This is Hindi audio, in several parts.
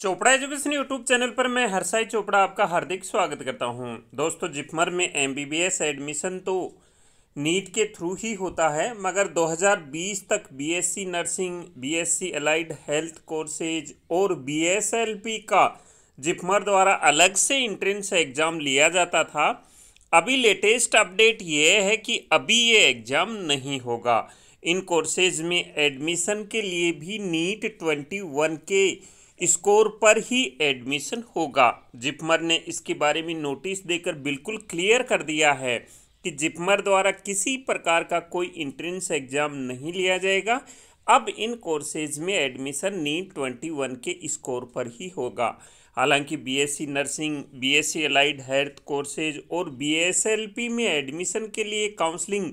चोपड़ा एजुकेशन यूट्यूब चैनल पर मैं हरसाई चोपड़ा आपका हार्दिक स्वागत करता हूं दोस्तों जिपमर में एमबीबीएस एडमिशन तो नीट के थ्रू ही होता है मगर 2020 तक BSc nursing BSc allied health courses और बीएसएलपी का जिपमर द्वारा अलग से इंट्रेंस एग्ज़ाम लिया जाता था अभी लेटेस्ट अपडेट ये है कि अभी ये एग्ज़ाम नहीं होगा इन कोर्सेज में एडमिशन के लिए भी नीट ट्वेंटी वन के स्कोर पर ही एडमिशन होगा जिपमर ने इसके बारे में नोटिस देकर बिल्कुल क्लियर कर दिया है कि जिपमर द्वारा किसी प्रकार का कोई इंट्रेंस एग्ज़ाम नहीं लिया जाएगा अब इन कोर्सेज में एडमिशन नीट ट्वेंटी वन के स्कोर पर ही होगा हालांकि BSc nursing BSc allied health courses और बीएसएलपी में एडमिशन के लिए काउंसलिंग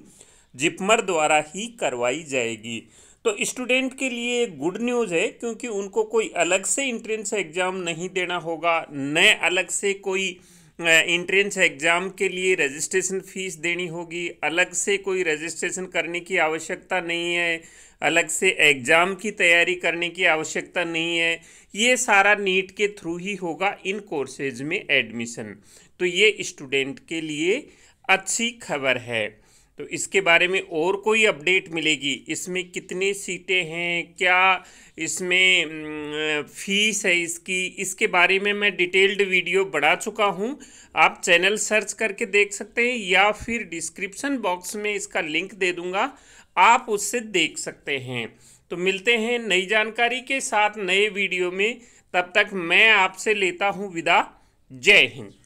जिपमर द्वारा ही करवाई जाएगी तो स्टूडेंट के लिए गुड न्यूज़ है क्योंकि उनको कोई अलग से इंट्रेंस एग्ज़ाम नहीं देना होगा न अलग से कोई इंट्रेंस एग्ज़ाम के लिए रजिस्ट्रेशन फ़ीस देनी होगी अलग से कोई रजिस्ट्रेशन करने की आवश्यकता नहीं है अलग से एग्ज़ाम की तैयारी करने की आवश्यकता नहीं है ये सारा नीट के थ्रू ही होगा इन कोर्सेज में एडमिशन तो ये स्टूडेंट के लिए अच्छी खबर है तो इसके बारे में और कोई अपडेट मिलेगी इसमें कितनी सीटें हैं क्या इसमें फीस है इसकी इसके बारे में मैं डिटेल्ड वीडियो बढ़ा चुका हूं आप चैनल सर्च करके देख सकते हैं या फिर डिस्क्रिप्शन बॉक्स में इसका लिंक दे दूंगा आप उससे देख सकते हैं तो मिलते हैं नई जानकारी के साथ नए वीडियो में तब तक मैं आपसे लेता हूँ विदा जय हिंद